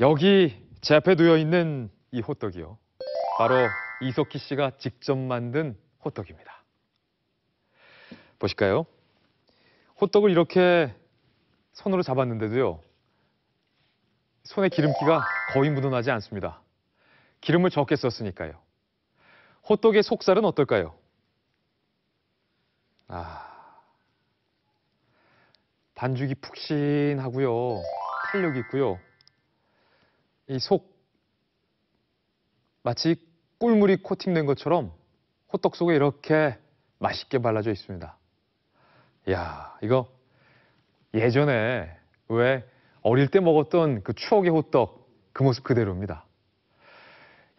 여기 제 앞에 놓여 있는 이 호떡이요. 바로 이석희 씨가 직접 만든 호떡입니다. 보실까요? 호떡을 이렇게 손으로 잡았는데도요. 손에 기름기가 거의 묻어나지 않습니다. 기름을 적게 썼으니까요. 호떡의 속살은 어떨까요? 아. 반죽이 푹신하고요. 탄력 있고요. 이속 마치 꿀물이 코팅된 것처럼 호떡 속에 이렇게 맛있게 발라져 있습니다. 이 야, 이거 예전에 왜 어릴 때 먹었던 그 추억의 호떡 그 모습 그대로입니다.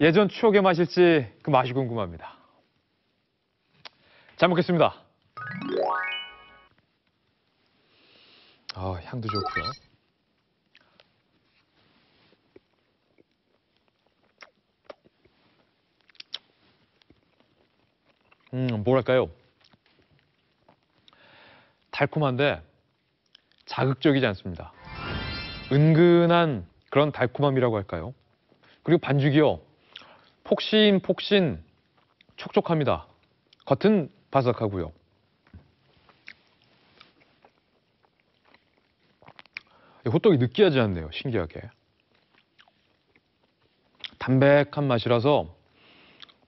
예전 추억의 맛일지 그 맛이 궁금합니다. 잘 먹겠습니다. 아, 향도 좋고요. 음, 뭐랄까요? 달콤한데 자극적이지 않습니다. 은근한 그런 달콤함이라고 할까요? 그리고 반죽이요. 폭신 폭신 촉촉합니다. 겉은 바삭하고요. 호떡이 느끼하지 않네요. 신기하게. 담백한 맛이라서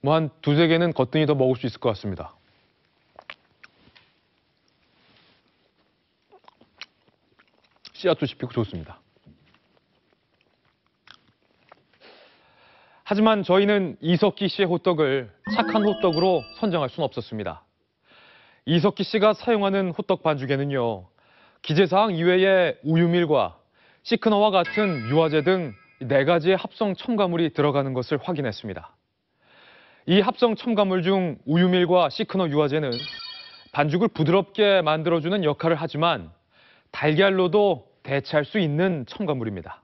뭐한 두 세 개는 거뜬히 더 먹을 수 있을 것 같습니다. 씨앗도 씹히고 좋습니다. 하지만 저희는 이석기 씨의 호떡을 착한 호떡으로 선정할 수는 없었습니다. 이석기 씨가 사용하는 호떡 반죽에는요. 기재사항 이외에 우유밀과 시크너와 같은 유화제 등 네가지의 합성 첨가물이 들어가는 것을 확인했습니다. 이 합성 첨가물 중 우유밀과 시크너 유화제는 반죽을 부드럽게 만들어주는 역할을 하지만 달걀로도 대체할 수 있는 첨가물입니다.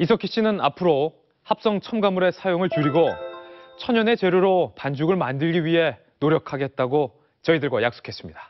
이석희 씨는 앞으로 합성 첨가물의 사용을 줄이고 천연의 재료로 반죽을 만들기 위해 노력하겠다고 저희들과 약속했습니다.